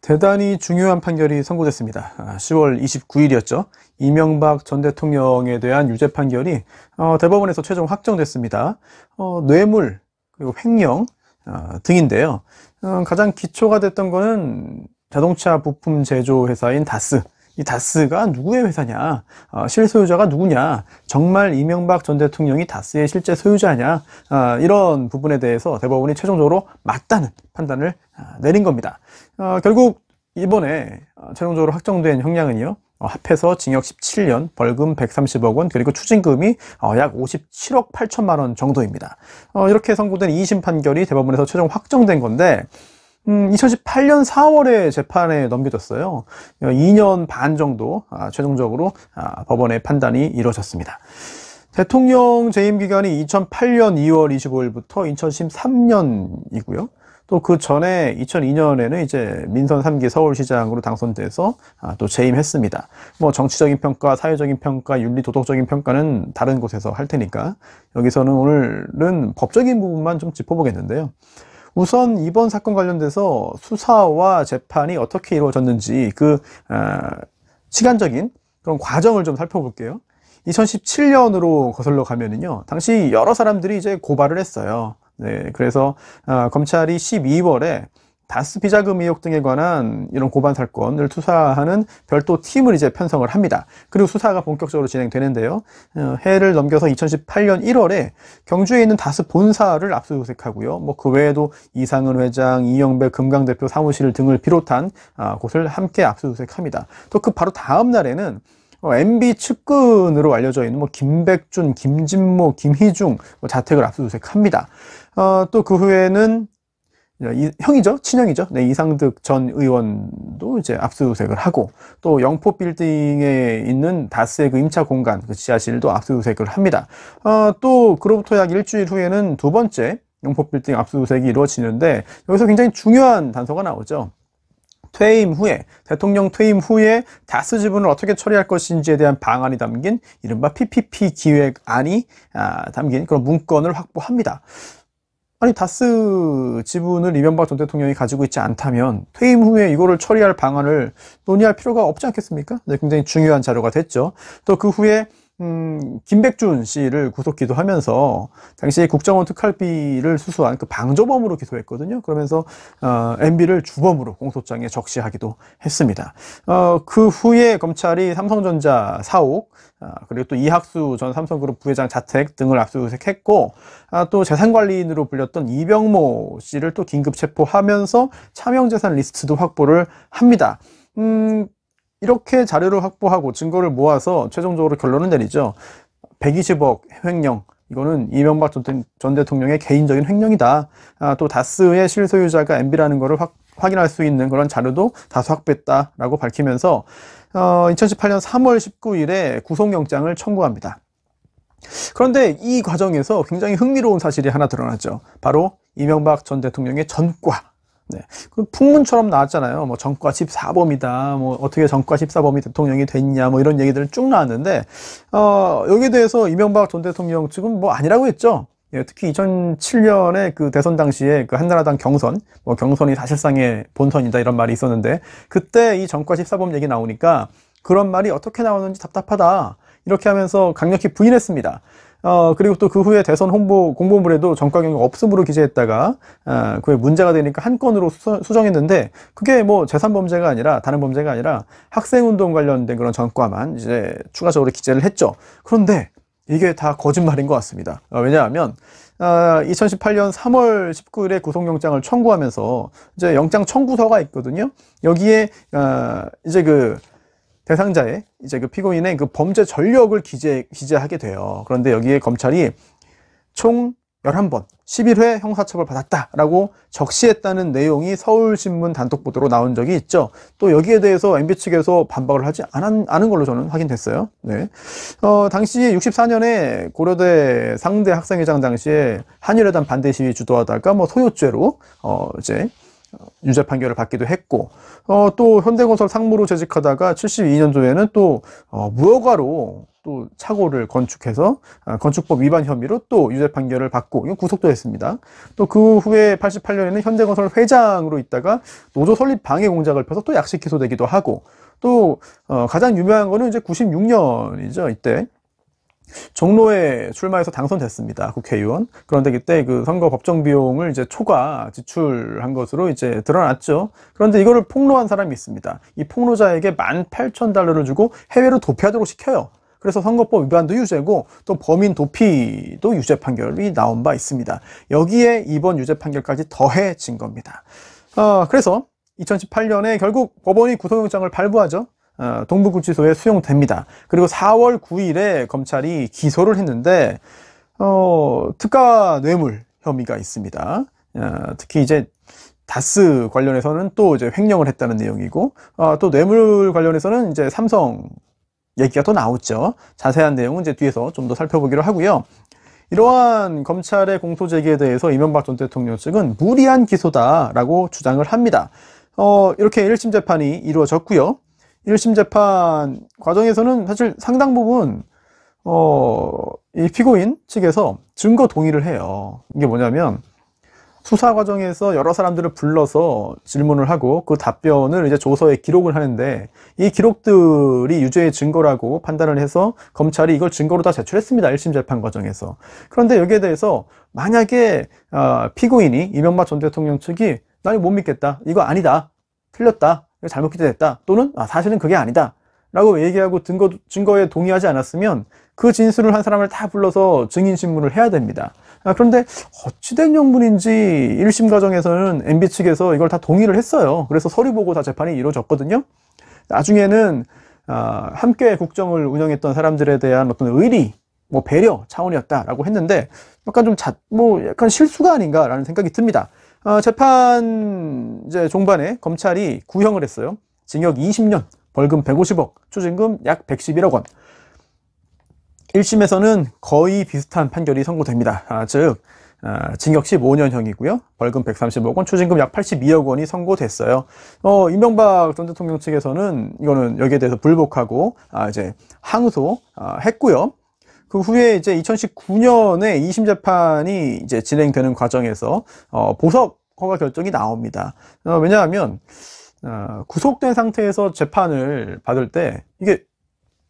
대단히 중요한 판결이 선고됐습니다. 10월 아, 29일이었죠. 이명박 전 대통령에 대한 유죄 판결이 어, 대법원에서 최종 확정됐습니다. 어, 뇌물, 그리고 횡령 어, 등인데요. 가장 기초가 됐던 거는 자동차 부품 제조 회사인 다스. 이 다스가 누구의 회사냐, 실소유자가 누구냐, 정말 이명박 전 대통령이 다스의 실제 소유자냐, 아, 이런 부분에 대해서 대법원이 최종적으로 맞다는 판단을 아, 내린 겁니다. 어, 결국 이번에 어, 최종적으로 확정된 형량은요 어, 합해서 징역 17년, 벌금 130억 원, 그리고 추징금이 어, 약 57억 8천만 원 정도입니다. 이렇게 선고된 2심 판결이 대법원에서 최종 확정된 건데 2018년 음, 4월에 재판에 넘겨졌어요. 2년 반 정도 아, 최종적으로 아, 법원의 판단이 이뤄졌습니다. 대통령 재임 기간이 2008년 2월 25일부터 2013년이고요. 또그 전에 2002년에는 이제 민선 3기 서울시장으로 당선돼서 아, 또 재임했습니다. 뭐 정치적인 평가, 사회적인 평가, 윤리 도덕적인 평가는 다른 곳에서 할 테니까 여기서는 오늘은 법적인 부분만 좀 짚어보겠는데요. 우선 이번 사건 관련돼서 수사와 재판이 어떻게 이루어졌는지 그 아, 시간적인 그런 과정을 좀 살펴볼게요. 2017년으로 거슬러 가면은요, 당시 여러 사람들이 이제 고발을 했어요. 네, 그래서 어, 검찰이 12월에 다스 비자금 의혹 등에 관한 이런 고발 사건을 수사하는 별도 팀을 이제 편성을 합니다. 그리고 수사가 본격적으로 진행되는데요. 어, 해를 넘겨서 2018년 1월에 경주에 있는 다스 본사를 압수수색하고요. 뭐 그 외에도 이상은 회장, 이영배 금강 대표 사무실 등을 비롯한 아, 곳을 함께 압수수색합니다. 또 그 바로 다음 날에는 어, MB 측근으로 알려져 있는 뭐 김백준, 김진모, 김희중 뭐 자택을 압수수색합니다. 어, 또 그 후에는 이, 형이죠, 친형이죠. 네, 이상득 전 의원도 이제 압수수색을 하고 또 영포 빌딩에 있는 다스의 그 임차 공간, 그 지하실도 압수수색을 합니다. 어, 또 그로부터 약 일주일 후에는 두 번째 영포 빌딩 압수수색이 이루어지는데 여기서 굉장히 중요한 단서가 나오죠. 퇴임 후에 대통령 퇴임 후에 다스 지분을 어떻게 처리할 것인지에 대한 방안이 담긴 이른바 PPP 기획안이 아, 담긴 그런 문건을 확보합니다. 아니 다스 지분을 이명박 전 대통령이 가지고 있지 않다면 퇴임 후에 이거를 처리할 방안을 논의할 필요가 없지 않겠습니까? 네, 굉장히 중요한 자료가 됐죠. 또 그 후에 음, 김백준 씨를 구속 기도하면서 당시 국정원 특활비를 수수한 그 방조범으로 기소했거든요. 그러면서 어, MB를 주범으로 공소장에 적시하기도 했습니다. 어, 그 후에 검찰이 삼성전자 사옥 아, 그리고 또 이학수 전 삼성그룹 부회장 자택 등을 압수수색했고 아, 또 재산관리인으로 불렸던 이병모 씨를 또 긴급 체포하면서 차명재산 리스트도 확보를 합니다. 음, 이렇게 자료를 확보하고 증거를 모아서 최종적으로 결론을 내리죠. 120억 횡령. 이거는 이명박 전 대통령의 개인적인 횡령이다. 아, 또 다스의 실소유자가 MB라는 것을 확, 인할수 있는 그런 자료도 다수 확보했다라고 밝히면서 어, 2018년 3월 19일에 구속영장을 청구합니다. 그런데 이 과정에서 굉장히 흥미로운 사실이 하나 드러났죠. 바로 이명박 전 대통령의 전과 네. 그 풍문처럼 나왔잖아요. 뭐 정과 14범이다. 뭐 어떻게 정과 14범이 대통령이 됐냐. 뭐 이런 얘기들 쭉 나왔는데 어, 여기에 대해서 이명박 전 대통령 지금 뭐 아니라고 했죠. 예, 특히 2007년에 그 대선 당시에 그 한나라당 경선, 뭐 경선이 사실상의 본선이다 이런 말이 있었는데 그때 이 정과 14범 얘기 나오니까 그런 말이 어떻게 나오는지 답답하다. 이렇게 하면서 강력히 부인했습니다. 어, 그리고 또 그 후에 대선 홍보 공보물에도 정가 경력 없음으로 기재했다가 어, 그게 문제가 되니까 한 건으로 수, 정했는데 그게 뭐 재산 범죄가 아니라 다른 범죄가 아니라 학생 운동 관련된 그런 전과만 이제 추가적으로 기재를 했죠. 그런데 이게 다 거짓말인 것 같습니다. 어, 왜냐하면 어, 2018년 3월 19일에 구속영장을 청구하면서 이제 영장 청구서가 있거든요. 여기에 어, 이제 그 대상자의 이제 그 피고인의 그 범죄 전력을 기재, 기재하게 돼요. 그런데 여기에 검찰이 총 11번, 11회 형사처벌 받았다라고 적시했다는 내용이 서울신문 단독 보도로 나온 적이 있죠. 또 여기에 대해서 MB 측에서 반박을 하지 않은, 않은 걸로 저는 확인됐어요. 네. 어, 당시 64년에 고려대 상대 학생회장 당시에 한일회담 반대 시위 주도하다가 뭐 소요죄로, 어, 이제 유죄 판결을 받기도 했고 어, 또 현대건설 상무로 재직하다가 72년도에는 또 어, 무허가로 또 차고를 건축해서 아, 건축법 위반 혐의로 또 유죄 판결을 받고 이건 구속도 했습니다. 또 그 후에 88년에는 현대건설 회장으로 있다가 노조 설립 방해 공작을 펴서 또 약식 기소되기도 하고 또 어, 가장 유명한 거는 이제 96년이죠 이때 종로에 출마해서 당선됐습니다. 국회의원. 그런데 그때 그 선거 법정 비용을 이제 초과 지출한 것으로 이제 드러났죠. 그런데 이거를 폭로한 사람이 있습니다. 이 폭로자에게 18,000달러를 주고 해외로 도피하도록 시켜요. 그래서 선거법 위반도 유죄고 또 범인 도피도 유죄 판결이 나온 바 있습니다. 여기에 이번 유죄 판결까지 더해진 겁니다. 어, 그래서 2018년에 결국 법원이 구속영장을 발부하죠. 어, 동부구치소에 수용됩니다. 그리고 4월 9일에 검찰이 기소를 했는데 어, 특가 뇌물 혐의가 있습니다. 어, 특히 이제 다스 관련해서는 또 이제 횡령을 했다는 내용이고 어, 또 뇌물 관련해서는 이제 삼성 얘기가 또 나왔죠. 자세한 내용은 이제 뒤에서 좀 더 살펴보기로 하고요. 이러한 검찰의 공소 제기에 대해서 이명박 전 대통령 측은 무리한 기소다라고 주장을 합니다. 어, 이렇게 1심 재판이 이루어졌고요. 1심 재판 과정에서는 사실 상당 부분 어, 이 피고인 측에서 증거 동의를 해요. 이게 뭐냐면 수사 과정에서 여러 사람들을 불러서 질문을 하고 그 답변을 이제 조서에 기록을 하는데 이 기록들이 유죄의 증거라고 판단을 해서 검찰이 이걸 증거로 다 제출했습니다. 1심 재판 과정에서. 그런데 여기에 대해서 만약에 아, 피고인이 이명박 전 대통령 측이 나는 못 믿겠다. 이거 아니다. 틀렸다. 잘못 기대됐다 또는 아, 사실은 그게 아니다 라고 얘기하고 증거, 증거에 동의하지 않았으면 그 진술을 한 사람을 다 불러서 증인신문을 해야 됩니다. 아, 그런데 어찌된 용문인지 1심 과정에서는 MB 측에서 이걸 다 동의를 했어요. 그래서 서류 보고 다 재판이 이루어졌거든요. 나중에는 아, 함께 국정을 운영했던 사람들에 대한 어떤 의리, 뭐 배려 차원이었다라고 했는데 약간 좀 자, 뭐 약간 실수가 아닌가라는 생각이 듭니다. 어, 재판 이제 종반에 검찰이 구형을 했어요. 징역 20년, 벌금 150억, 추징금 약 111억 원. 1심에서는 거의 비슷한 판결이 선고됩니다. 아, 즉 아, 징역 15년형이고요. 벌금 130억 원, 추징금 약 82억 원이 선고됐어요. 어, 이명박 전 대통령 측에서는 이거는 여기에 대해서 불복하고 아, 이제 항소 아, 했고요. 그 후에 이제 2019년에 2심 재판이 이제 진행되는 과정에서 어, 보석 허가 결정이 나옵니다. 어, 왜냐하면 어, 구속된 상태에서 재판을 받을 때 이게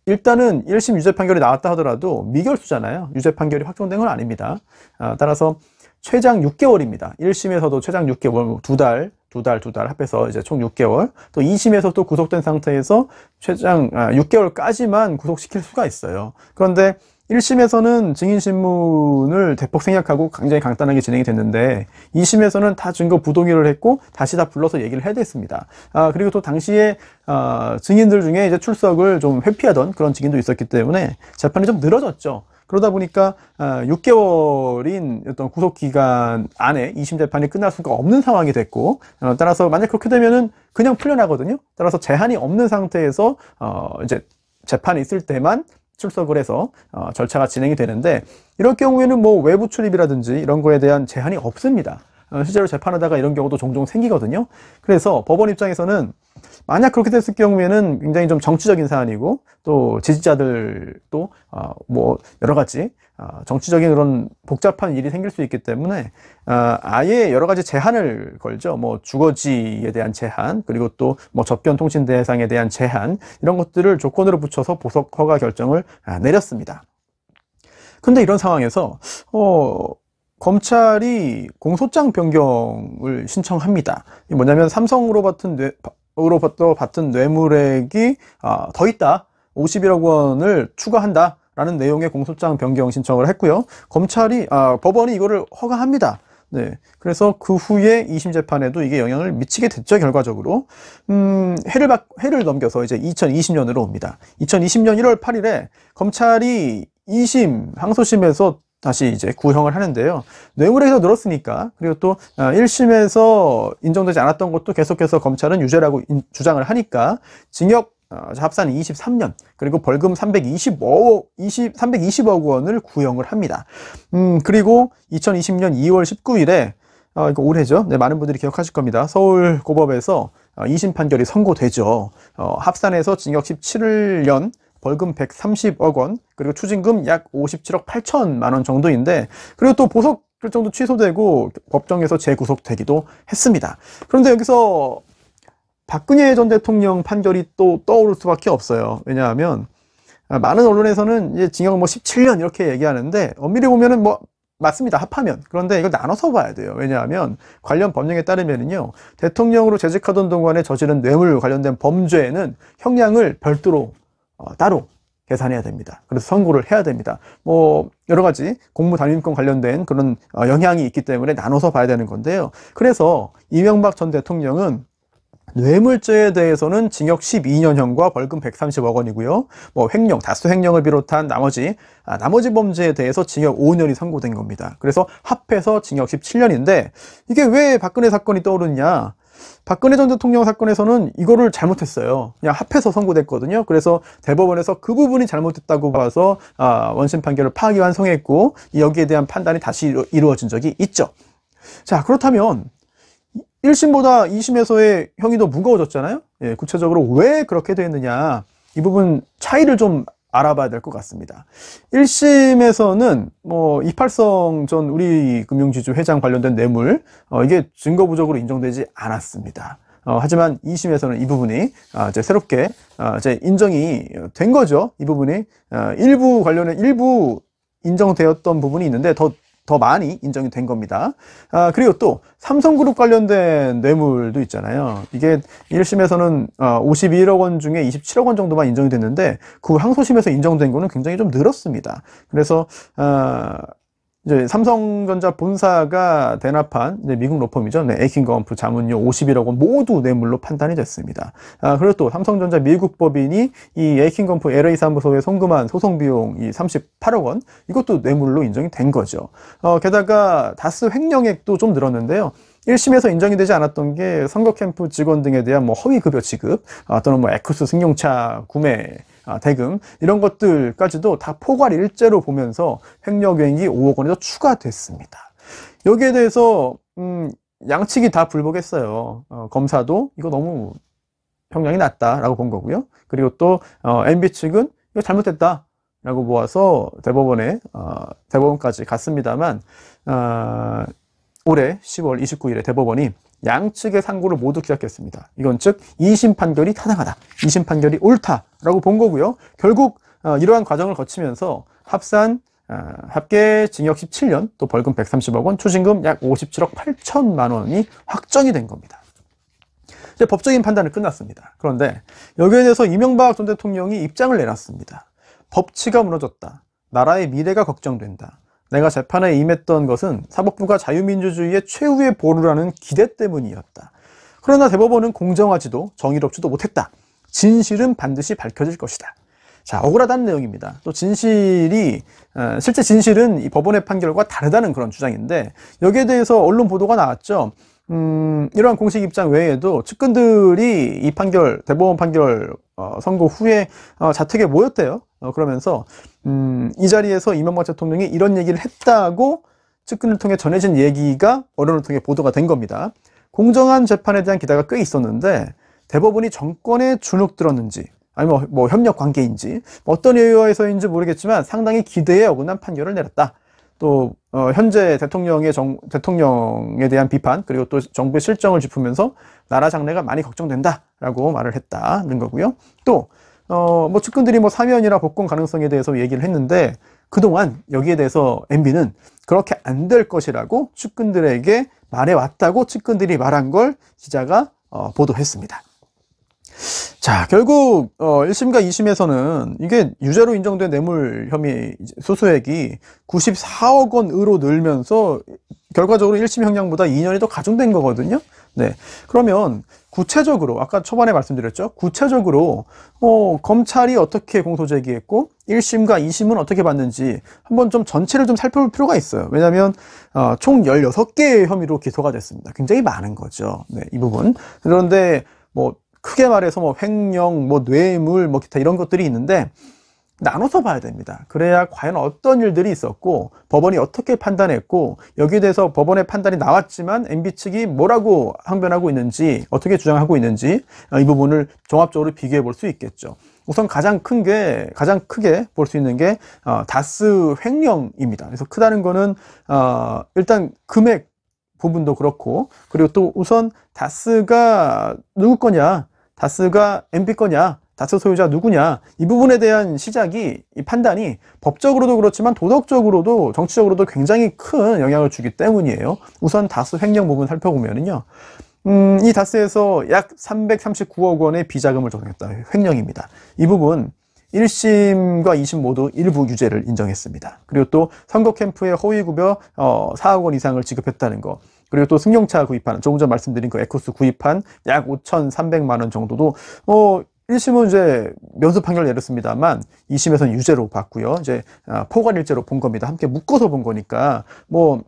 일단은 1심 유죄 판결이 나왔다 하더라도 미결수잖아요. 유죄 판결이 확정된 건 아닙니다. 어, 따라서 최장 6개월입니다. 1심에서도 최장 6개월, 뭐 두 달, 두 달, 두 달 합해서 이제 총 6개월. 또 2심에서 또 구속된 상태에서 최장 아, 6개월까지만 구속시킬 수가 있어요. 그런데 1심에서는 증인신문을 대폭 생략하고 굉장히 간단하게 진행이 됐는데 2심에서는 다 증거 부동의를 했고 다시 다 불러서 얘기를 해야 됐습니다. 아, 그리고 또 당시에 아, 증인들 중에 이제 출석을 좀 회피하던 그런 증인도 있었기 때문에 재판이 좀 늘어졌죠. 그러다 보니까 6개월인 아, 어떤 구속 기간 안에 2심 재판이 끝날 수가 없는 상황이 됐고 어, 따라서 만약 그렇게 되면은 그냥 풀려나거든요. 따라서 제한이 없는 상태에서 어 이제 재판이 있을 때만 출석을 해서 어, 절차가 진행이 되는데 이럴 경우에는 뭐 외부 출입이라든지 이런 거에 대한 제한이 없습니다. 어, 실제로 재판하다가 이런 경우도 종종 생기거든요. 그래서 법원 입장에서는 만약 그렇게 됐을 경우에는 굉장히 좀 정치적인 사안이고 또 지지자들도 어, 뭐 여러 가지 어, 정치적인 그런 복잡한 일이 생길 수 있기 때문에 어, 아예 여러 가지 제한을 걸죠. 뭐 주거지에 대한 제한 그리고 또 뭐 접견 통신 대상에 대한 제한 이런 것들을 조건으로 붙여서 보석 허가 결정을 아, 내렸습니다. 근데 이런 상황에서 어, 검찰이 공소장 변경을 신청합니다. 뭐냐면 삼성으로 받은 뇌, 으로부터 받은 뇌물액이 아, 더 있다. 5 1억 원을 추가한다. 라는 내용의 공소장 변경 신청을 했고요. 검찰이 아, 법원이 이거를 허가합니다. 네. 그래서 그 후에 2심 재판에도 이게 영향을 미치게 됐죠, 결과적으로. 음, 해를 박, 해를 넘겨서 이제 2020년으로 옵니다. 2020년 1월 8일에 검찰이 2심 항소심에서 다시 이제 구형을 하는데요. 뇌물에서 늘었으니까 그리고 또 1심에서 어, 인정되지 않았던 것도 계속해서 검찰은 유죄라고 주장을 하니까 징역 어, 합산 23년 그리고 벌금 325억 20, 320억 원을 구형을 합니다. 음 그리고 2020년 2월 19일에 어, 이거 올해죠. 네, 많은 분들이 기억하실 겁니다. 서울 고법에서 2심 어, 판결이 선고되죠. 어, 합산해서 징역 17년 벌금 130억 원, 그리고 추징금 약 57억 8천만 원 정도인데 그리고 또 보석 결정도 취소되고 법정에서 재구속되기도 했습니다. 그런데 여기서 박근혜 전 대통령 판결이 또 떠오를 수밖에 없어요. 왜냐하면 아, 많은 언론에서는 이제 징역 뭐 17년 이렇게 얘기하는데 엄밀히 보면은 뭐 맞습니다. 합하면. 그런데 이걸 나눠서 봐야 돼요. 왜냐하면 관련 법령에 따르면요 대통령으로 재직하던 동안에 저지른 뇌물 관련된 범죄는 형량을 별도로 어, 따로 계산해야 됩니다. 그래서 선고를 해야 됩니다. 뭐 여러 가지 공무 담임권 관련된 그런 어, 영향이 있기 때문에 나눠서 봐야 되는 건데요. 그래서 이명박 전 대통령은 뇌물죄에 대해서는 징역 12년형과 벌금 130억 원이고요. 뭐 횡령, 다수 횡령을 비롯한 나머지 아, 나머지 범죄에 대해서 징역 5년이 선고된 겁니다. 그래서 합해서 징역 17년인데 이게 왜 박근혜 사건이 떠오르냐? 박근혜 전 대통령 사건에서는 이거를 잘못했어요. 그냥 합해서 선고됐거든요. 그래서 대법원에서 그 부분이 잘못됐다고 봐서 아, 원심 판결을 파기완성했고 여기에 대한 판단이 다시 이루어진 적이 있죠. 자 그렇다면 1심보다 2심에서의 형이 더 무거워졌잖아요. 예, 구체적으로 왜 그렇게 됐느냐 이 부분 차이를 좀 알아봐야 될 것 같습니다. 1심에서는 뭐 이팔성 전 우리 금융지주 회장 관련된 뇌물 어, 이게 증거 부족으로 인정되지 않았습니다. 어, 하지만 2심에서는 이 부분이 아, 이제 새롭게 아, 제 인정이 된 거죠. 이 부분이 아, 일부 관련해 일부 인정되었던 부분이 있는데 더더 많이 인정이 된 겁니다. 아, 그리고 또 삼성그룹 관련된 뇌물도 있잖아요. 이게 1심에서는 51억 아, 원 중에 27억 원 정도만 인정이 됐는데 그 항소심에서 인정된 거는 굉장히 좀 늘었습니다. 그래서 아, 이제 삼성전자 본사가 대납한 미국 로펌이죠. 네, 에이킹건프 자문료 50이라고 모두 뇌물로 판단이 됐습니다. 아, 그리고 또 삼성전자 미국 법인이 이 에이킹건프 LA 사무소에 송금한 소송 비용 이 38억 원 이것도 뇌물로 인정이 된 거죠. 어, 게다가 다스 횡령액도 좀 늘었는데요. 1심에서 인정이 되지 않았던 게 선거 캠프 직원 등에 대한 뭐 허위 급여 지급, 아, 또는 뭐 에쿠스 승용차 구매 아, 대금 이런 것들까지도 다 포괄 일제로 보면서 횡령행이 5억 원에서 추가됐습니다. 여기에 대해서 음, 양측이 다 불복했어요. 어, 검사도 이거 너무 형량이 낮다라고 본 거고요. 그리고 또 어, MB 측은 이거 잘못됐다. 라고 모아서 대법원에 어, 대법원까지 갔습니다만 어, 올해 10월 29일에 대법원이 양측의 상고를 모두 기각했습니다. 이건 즉 2심 판결이 타당하다, 2심 판결이 옳다라고 본 거고요. 결국 어, 이러한 과정을 거치면서 합산 어, 합계 징역 17년, 또 벌금 130억 원, 추징금 약 57억 8천만 원이 확정이 된 겁니다. 이제 법적인 판단은 끝났습니다. 그런데 여기에 대해서 이명박 전 대통령이 입장을 내놨습니다. 법치가 무너졌다. 나라의 미래가 걱정된다. 내가 재판에 임했던 것은 사법부가 자유민주주의의 최후의 보루라는 기대 때문이었다. 그러나 대법원은 공정하지도 정의롭지도 못했다. 진실은 반드시 밝혀질 것이다. 자, 억울하다는 내용입니다. 또 진실이, 어, 실제 진실은 이 법원의 판결과 다르다는 그런 주장인데, 여기에 대해서 언론 보도가 나왔죠. 음, 이러한 공식 입장 외에도 측근들이 이 판결, 대법원 판결 어, 선고 후에 어, 자택에 모였대요. 어, 그러면서 음, 이 자리에서 이명박 대통령이 이런 얘기를 했다고 측근을 통해 전해진 얘기가 언론을 통해 보도가 된 겁니다. 공정한 재판에 대한 기대가 꽤 있었는데 대법원이 정권에 주눅 들었는지 아니면 뭐, 뭐 협력 관계인지 뭐 어떤 여유와에서인지 모르겠지만 상당히 기대에 어긋난 판결을 내렸다. 또 어, 현재 대통령의 정, 대통령에 대한 비판 그리고 또 정부의 실정을 짚으면서 나라 장래가 많이 걱정된다라고 말을 했다는 거고요. 또 어, 뭐 측근들이 뭐 사면이나 복권 가능성에 대해서 얘기를 했는데 그동안 여기에 대해서 MB는 그렇게 안 될 것이라고 측근들에게 말해왔다고 측근들이 말한 걸 기자가 어, 보도했습니다. 자, 결국 어 1심과 2심에서는 이게 유죄로 인정된 뇌물 혐의 소수액이 94억 원으로 늘면서 결과적으로 1심 형량보다 2년이 더 가중된 거거든요. 네. 그러면 구체적으로 아까 초반에 말씀드렸죠. 구체적으로 어 검찰이 어떻게 공소 제기했고 1심과 2심은 어떻게 봤는지 한번 좀 전체를 좀 살펴볼 필요가 있어요. 왜냐하면 어, 총 16개의 혐의로 기소가 됐습니다. 굉장히 많은 거죠. 네, 이 부분. 그런데 뭐 크게 말해서 뭐 횡령, 뭐 뇌물, 뭐 기타 이런 것들이 있는데 나눠서 봐야 됩니다. 그래야 과연 어떤 일들이 있었고 법원이 어떻게 판단했고 여기에 대해서 법원의 판단이 나왔지만 MB 측이 뭐라고 항변하고 있는지 어떻게 주장하고 있는지 어, 이 부분을 종합적으로 비교해 볼 수 있겠죠. 우선 가장 큰 게 가장 크게 볼 수 있는 게 어, 다스 횡령입니다. 그래서 크다는 거는 어, 일단 금액 부분도 그렇고 그리고 또 우선 다스가 누구 거냐 다스가 MB 거냐 다스 소유자 누구냐 이 부분에 대한 시작이 이 판단이 법적으로도 그렇지만 도덕적으로도 정치적으로도 굉장히 큰 영향을 주기 때문이에요 우선 다스 횡령 부분 살펴보면요 은 음, 이 다스에서 약 339억 원의 비자금을 적용했다 횡령입니다 이 부분 1심과 2심 모두 일부 유죄를 인정했습니다. 그리고 또 선거 캠프에 허위 구별 어, 4억 원 이상을 지급했다는 거. 그리고 또 승용차 구입한 조금 전 말씀드린 그 에코스 구입한 약 5,300만 원 정도도 어 뭐 1심은 이제 면소 판결 내렸습니다만 2심에서는 유죄로 봤고요. 이제 아, 포괄일죄로 본 겁니다. 함께 묶어서 본 거니까 뭐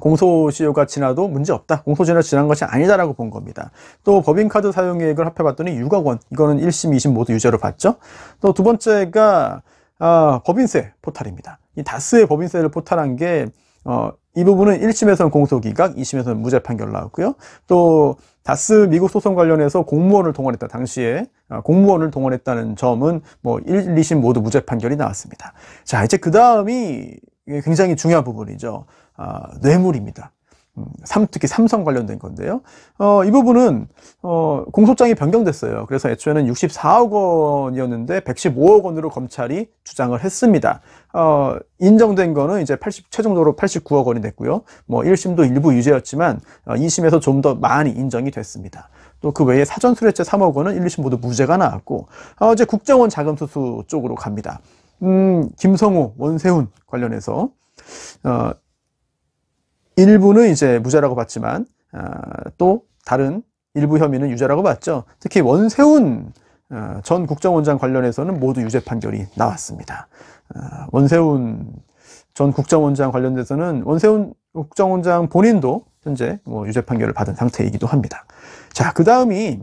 공소시효가 지나도 문제없다 공소시효가 지난 것이 아니다라고 본 겁니다 또 법인카드 사용액을 합해봤더니 6억 원 이거는 1심 2심 모두 유죄로 봤죠 또 두 번째가 아, 법인세 포탈입니다 이 다스의 법인세를 포탈한 게 어, 이 부분은 1심에서는 공소기각, 2심에서는 무죄 판결 나왔고요. 또 다스 미국 소송 관련해서 공무원을 동원했다. 당시에 아, 공무원을 동원했다는 점은 뭐 1, 2심 모두 무죄 판결이 나왔습니다. 자, 이제 그 다음이 이게 굉장히 중요한 부분이죠. 아, 뇌물입니다. 음, 삼, 특히 삼성 관련된 건데요. 어, 이 부분은 어, 공소장이 변경됐어요. 그래서 애초에는 64억 원이었는데 115억 원으로 검찰이 주장을 했습니다. 어, 인정된 거는 이제 80, 최종적으로 89억 원이 됐고요. 뭐 1심도 일부 유죄였지만 어, 2심에서 좀 더 많이 인정이 됐습니다. 또 그 외에 사전 수뢰죄 3억 원은 1, 2심 모두 무죄가 나왔고 어, 이제 국정원 자금수수 쪽으로 갑니다. 음, 김성우, 원세훈 관련해서 어, 일부는 이제 무죄라고 봤지만 어, 또 다른 일부 혐의는 유죄라고 봤죠. 특히 원세훈 어, 전 국정원장 관련해서는 모두 유죄 판결이 나왔습니다. 어, 원세훈 전 국정원장 관련돼서는 원세훈 국정원장 본인도 현재 뭐 유죄 판결을 받은 상태이기도 합니다. 자, 그 다음이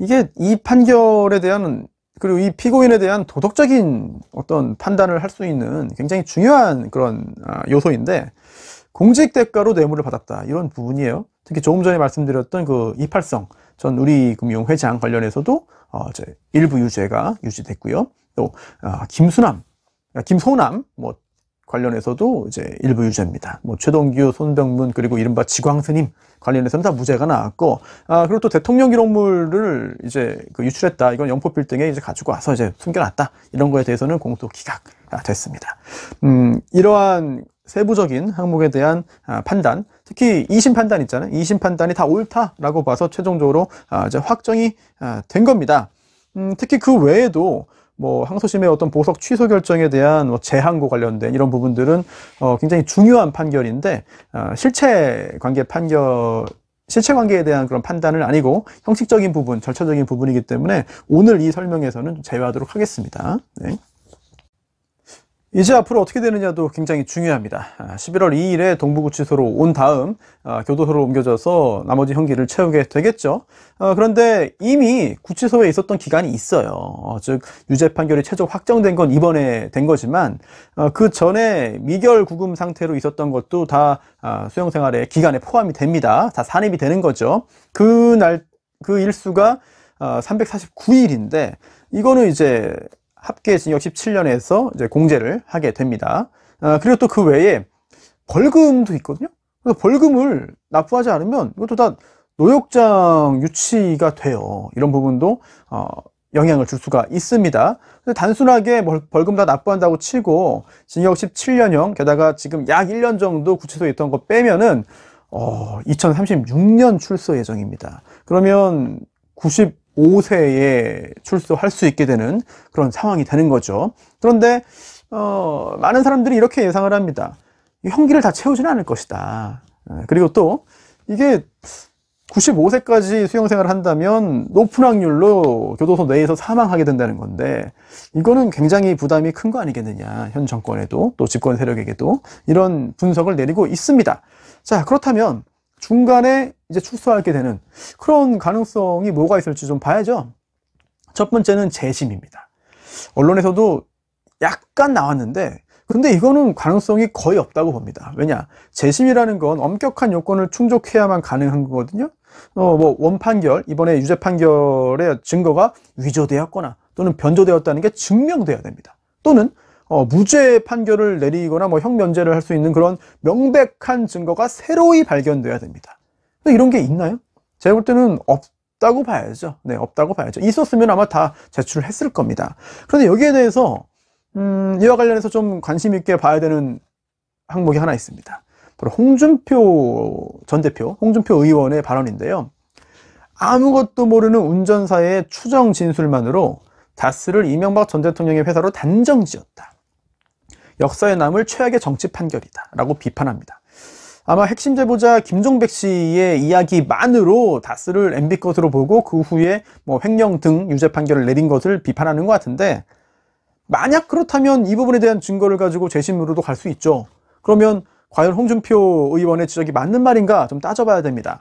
이게 이 판결에 대한 그리고 이 피고인에 대한 도덕적인 어떤 판단을 할 수 있는 굉장히 중요한 그런 아, 요소인데 공직 대가로 뇌물을 받았다 이런 부분이에요. 특히 조금 전에 말씀드렸던 그 이팔성 전 우리금융 회장 관련해서도 어, 일부 유죄가 유지됐고요. 또 어, 김수남, 김소남 뭐 관련해서도 이제 일부 유죄입니다. 뭐 최동규, 손병문 그리고 이른바 지광스님 관련해서는 다 무죄가 나왔고, 아 그리고 또 대통령 기록물을 이제 그 유출했다. 이건 영포필 등에 이제 가지고 와서 이제 숨겨놨다. 이런 거에 대해서는 공소 기각됐습니다. 음 이러한 세부적인 항목에 대한 아, 판단, 특히 2심 판단 있잖아요. 2심 판단이 다 옳다라고 봐서 최종적으로 아, 이제 확정이 아, 된 겁니다. 음, 특히 그 외에도 뭐 항소심의 어떤 보석 취소 결정에 대한 뭐 재항고 관련된 이런 부분들은 어 굉장히 중요한 판결인데 어 실체 관계 판결 실체 관계에 대한 그런 판단은 아니고 형식적인 부분, 절차적인 부분이기 때문에 오늘 이 설명에서는 제외하도록 하겠습니다. 네. 이제 앞으로 어떻게 되느냐도 굉장히 중요합니다. 11월 아, 2일에 동부구치소로 온 다음 아, 교도소로 옮겨져서 나머지 형기를 채우게 되겠죠. 아, 그런데 이미 구치소에 있었던 기간이 있어요. 어, 즉 유죄 판결이 최종 확정된 건 이번에 된 거지만 어, 그 전에 미결 구금 상태로 있었던 것도 다 수용생활의 기간에 포함이 됩니다. 다 산입이 되는 거죠. 그 날 그 일수가 349일인데 이거는 이제 합계 징역 17년에서 이제 공제를 하게 됩니다. 아, 그리고 또 그 외에 벌금도 있거든요. 그래서 벌금을 납부하지 않으면 이것도 다 노역장 유치가 돼요. 이런 부분도 어, 영향을 줄 수가 있습니다. 단순하게 벌금 다 납부한다고 치고 징역 17년형 게다가 지금 약 1년 정도 구치소에 있던 거 빼면은 어, 2036년 출소 예정입니다. 그러면 90 5세에 출소할 수 있게 되는 그런 상황이 되는 거죠. 그런데 어, 많은 사람들이 이렇게 예상을 합니다. 형기를 다 채우지는 않을 것이다. 네, 그리고 또 이게 95세까지 수영생활을 한다면 높은 확률로 교도소 내에서 사망하게 된다는 건데 이거는 굉장히 부담이 큰 거 아니겠느냐 현 정권에도 또 집권 세력에게도 이런 분석을 내리고 있습니다 자 그렇다면 중간에 이제 축소하게 되는 그런 가능성이 뭐가 있을지 좀 봐야죠. 첫 번째는 재심입니다. 언론에서도 약간 나왔는데 근데 이거는 가능성이 거의 없다고 봅니다. 왜냐? 재심이라는 건 엄격한 요건을 충족해야만 가능한 거거든요. 어, 뭐 원판결, 이번에 유죄 판결의 증거가 위조되었거나 또는 변조되었다는 게증명되어야 됩니다. 또는 어, 무죄 판결을 내리거나 뭐 형면제를 할 수 있는 그런 명백한 증거가 새로이 발견돼야 됩니다. 근데 이런 게 있나요? 제가 볼 때는 없다고 봐야죠. 네, 없다고 봐야죠. 있었으면 아마 다 제출을 했을 겁니다. 그런데 여기에 대해서 음, 이와 관련해서 좀 관심 있게 봐야 되는 항목이 하나 있습니다. 바로 홍준표 전 대표, 홍준표 의원의 발언인데요. 아무것도 모르는 운전사의 추정 진술만으로 다스를 이명박 전 대통령의 회사로 단정 지었다. 역사에 남을 최악의 정치 판결이다 라고 비판합니다. 아마 핵심 제보자 김종백 씨의 이야기만으로 다스를 MB 것으로 보고 그 후에 뭐 횡령 등 유죄 판결을 내린 것을 비판하는 것 같은데 만약 그렇다면 이 부분에 대한 증거를 가지고 재심으로도 갈 수 있죠. 그러면 과연 홍준표 의원의 지적이 맞는 말인가 좀 따져봐야 됩니다.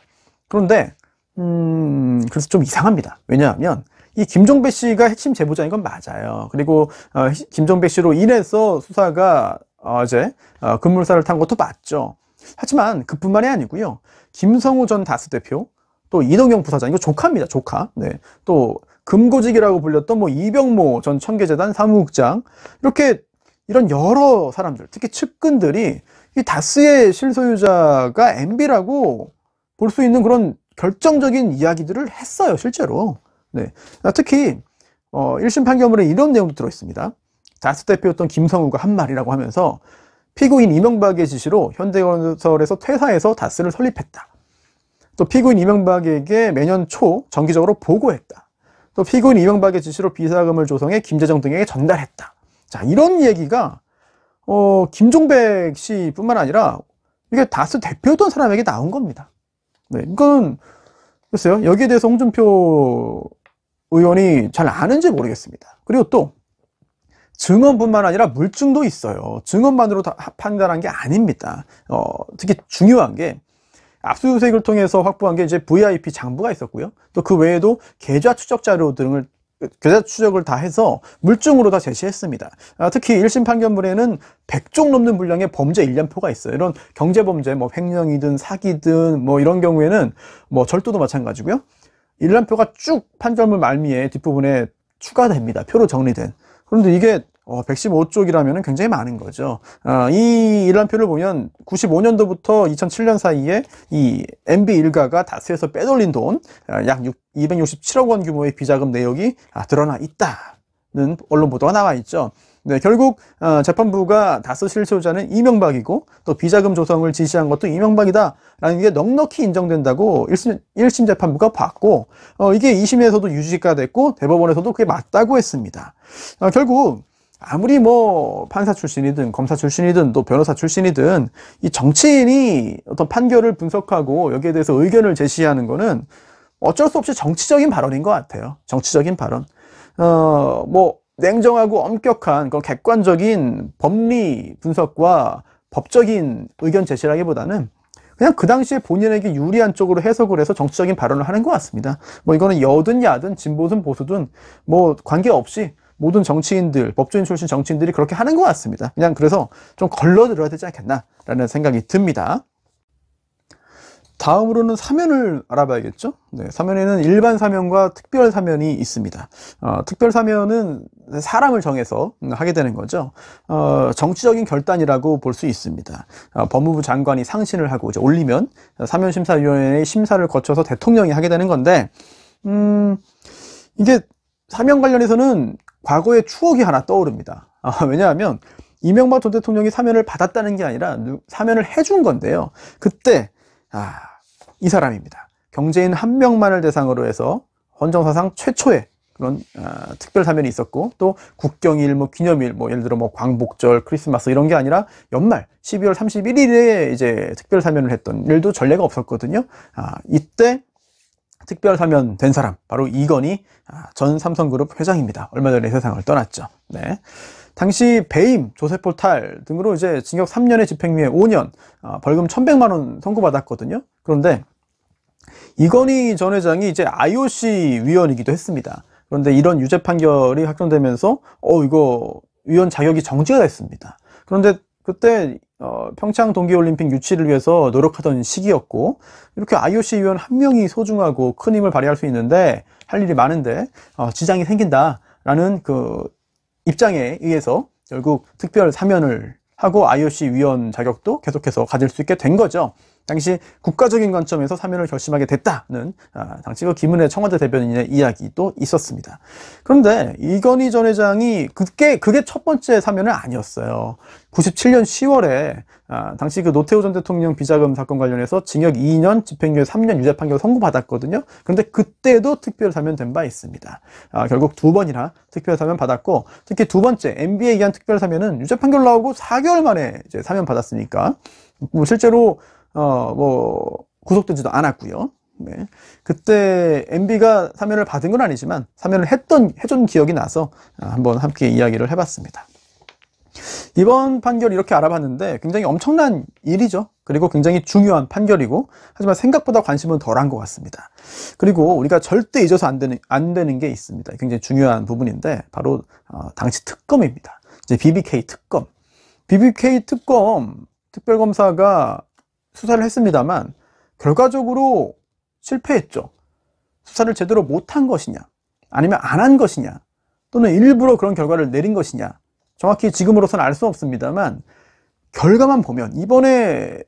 그런데 음, 그래서 좀 이상합니다. 왜냐하면 이 김종배 씨가 핵심 제보자인 건 맞아요. 그리고 어, 김종배 씨로 인해서 수사가 어제 어, 급물살을 탄 것도 맞죠. 하지만 그뿐만이 아니고요. 김성우 전다스 대표, 또 이동영 부사장, 이거 조카입니다. 조카. 네. 또 금고직이라고 불렸던 뭐 이병모 전 청계재단 사무국장 이렇게 이런 여러 사람들, 특히 측근들이 이 다스의 실소유자가 MB라고 볼 수 있는 그런 결정적인 이야기들을 했어요, 실제로. 네. 아, 특히 어, 1심 판결문에 이런 내용도 들어있습니다. 다스 대표였던 김성우가 한 말이라고 하면서 피고인 이명박의 지시로 현대건설에서 퇴사해서 다스를 설립했다. 또 피고인 이명박에게 매년 초 정기적으로 보고했다. 또 피고인 이명박의 지시로 비사금을 조성해 김재정 등에게 전달했다. 자 이런 얘기가 어, 김종백 씨뿐만 아니라 이게 다스 대표였던 사람에게 나온 겁니다. 네, 이건 글쎄요 여기에 대해서 홍준표 의원이 잘 아는지 모르겠습니다. 그리고 또 증언뿐만 아니라 물증도 있어요. 증언만으로 다 판단한 게 아닙니다. 어, 특히 중요한 게 압수수색을 통해서 확보한 게 이제 VIP 장부가 있었고요. 또 그 외에도 계좌 추적 자료 등을 계좌 추적을 다 해서 물증으로 다 제시했습니다. 아, 특히 1심 판결문에는 100종 넘는 분량의 범죄 일련표가 있어요. 이런 경제범죄, 뭐 횡령이든 사기든 뭐 이런 경우에는 뭐 절도도 마찬가지고요. 일람표가 쭉 판결문 말미에 뒷부분에 추가됩니다. 표로 정리된. 그런데 이게 115쪽이라면 어, 굉장히 많은 거죠. 아, 이 일람표를 보면 95년도부터 2007년 사이에 이 MB 일가가 다스에서 빼돌린 돈약 아, 267억 원 규모의 비자금 내역이 아, 드러나 있다는 언론 보도가 나와 있죠. 네, 결국 어, 재판부가 다스 실소유자는 이명박이고 또 비자금 조성을 지시한 것도 이명박이다라는 게 넉넉히 인정된다고 1심, 1심 재판부가 봤고 어, 이게 2심에서도 유지가 됐고 대법원에서도 그게 맞다고 했습니다. 어, 결국 아무리 뭐 판사 출신이든 검사 출신이든 또 변호사 출신이든 이 정치인이 어떤 판결을 분석하고 여기에 대해서 의견을 제시하는 거는 어쩔 수 없이 정치적인 발언인 것 같아요. 정치적인 발언. 어, 뭐 냉정하고 엄격한 그 객관적인 법리 분석과 법적인 의견 제시라기보다는 그냥 그 당시에 본인에게 유리한 쪽으로 해석을 해서 정치적인 발언을 하는 것 같습니다. 뭐 이거는 여든 야든 진보든 보수든 뭐 관계없이 모든 정치인들, 법조인 출신 정치인들이 그렇게 하는 것 같습니다. 그냥 그래서 좀 걸러들어야 되지 않겠나라는 생각이 듭니다. 다음으로는 사면을 알아봐야겠죠 네, 사면에는 일반 사면과 특별 사면이 있습니다 어, 특별 사면은 사람을 정해서 하게 되는 거죠 어, 정치적인 결단이라고 볼 수 있습니다 어, 법무부 장관이 상신을 하고 이제 올리면 사면심사위원회의 심사를 거쳐서 대통령이 하게 되는 건데 음, 이게 사면 관련해서는 과거의 추억이 하나 떠오릅니다 아, 왜냐하면 이명박 전 대통령이 사면을 받았다는 게 아니라 사면을 해준 건데요 그때 아, 이 사람입니다. 경제인 한 명만을 대상으로 해서 헌정사상 최초의 그런 어, 특별 사면이 있었고 또 국경일, 뭐 기념일, 뭐 예를 들어 뭐 광복절, 크리스마스 이런 게 아니라 연말 12월 31일에 이제 특별 사면을 했던 일도 전례가 없었거든요. 아, 이때 특별 사면 된 사람 바로 이건희 아, 전 삼성그룹 회장입니다. 얼마 전에 세상을 떠났죠. 네. 당시 배임, 조세포탈 등으로 이제 징역 3년에 집행유예 5년, 아, 벌금 1,100만 원 선고받았거든요. 그런데 이건희 전 회장이 이제 IOC 위원이기도 했습니다. 그런데 이런 유죄 판결이 확정되면서 어 이거 위원 자격이 정지가 됐습니다. 그런데 그때 어, 평창 동계올림픽 유치를 위해서 노력하던 시기였고 이렇게 IOC 위원 한 명이 소중하고 큰 힘을 발휘할 수 있는데 할 일이 많은데 어, 지장이 생긴다라는 그 입장에 의해서 결국 특별 사면을 하고 IOC 위원 자격도 계속해서 가질 수 있게 된 거죠. 당시 국가적인 관점에서 사면을 결심하게 됐다는 아, 당시 그 김은혜 청와대 대변인의 이야기도 있었습니다. 그런데 이건희 전 회장이 그게 그게 첫 번째 사면은 아니었어요. 97년 10월에 아, 당시 그 노태우 전 대통령 비자금 사건 관련해서 징역 2년, 집행유예 3년 유죄 판결 선고받았거든요. 그런데 그때도 특별 사면 된 바 있습니다. 아, 결국 두 번이나 특별 사면 받았고 특히 두 번째 MB에 의한 특별 사면은 유죄 판결 나오고 4개월 만에 이제 사면 받았으니까 뭐 실제로 어뭐 구속되지도 않았고요. 네. 그때 MB가 사면을 받은 건 아니지만 사면을 했던 해준 기억이 나서 아, 한번 함께 이야기를 해봤습니다. 이번 판결 이렇게 알아봤는데 굉장히 엄청난 일이죠. 그리고 굉장히 중요한 판결이고 하지만 생각보다 관심은 덜한 것 같습니다. 그리고 우리가 절대 잊어서 안 되는 안 되는 게 있습니다. 굉장히 중요한 부분인데 바로 어, 당시 특검입니다. 이제 BBK 특검. BBK 특검 특별검사가 수사를 했습니다만 결과적으로 실패했죠. 수사를 제대로 못한 것이냐, 아니면 안 한 것이냐, 또는 일부러 그런 결과를 내린 것이냐, 정확히 지금으로서는 알 수 없습니다만 결과만 보면 이번에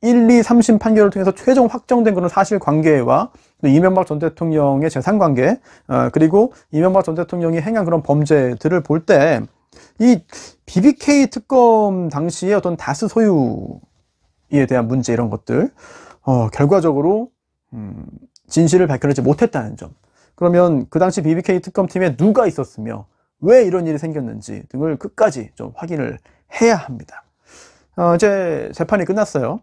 1, 2, 3심 판결을 통해서 최종 확정된 그런 사실관계와 이명박 전 대통령의 재산관계 어, 그리고 이명박 전 대통령이 행한 그런 범죄들을 볼 때 이 BBK 특검 당시의 어떤 다스 소유에 대한 문제 이런 것들 어, 결과적으로 음, 진실을 밝혀내지 못했다는 점 그러면 그 당시 BBK 특검팀에 누가 있었으며 왜 이런 일이 생겼는지 등을 끝까지 좀 확인을 해야 합니다. 어, 이제 재판이 끝났어요.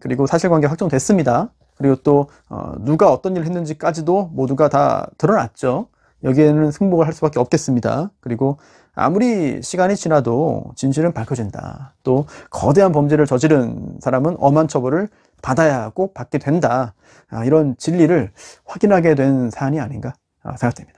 그리고 사실관계 확정됐습니다. 그리고 또 어, 누가 어떤 일을 했는지까지도 모두가 다 드러났죠. 여기에는 승복을 할 수밖에 없겠습니다. 그리고 아무리 시간이 지나도 진실은 밝혀진다. 또 거대한 범죄를 저지른 사람은 엄한 처벌을 받아야 하고 받게 된다. 아, 이런 진리를 확인하게 된 사안이 아닌가 아, 생각됩니다.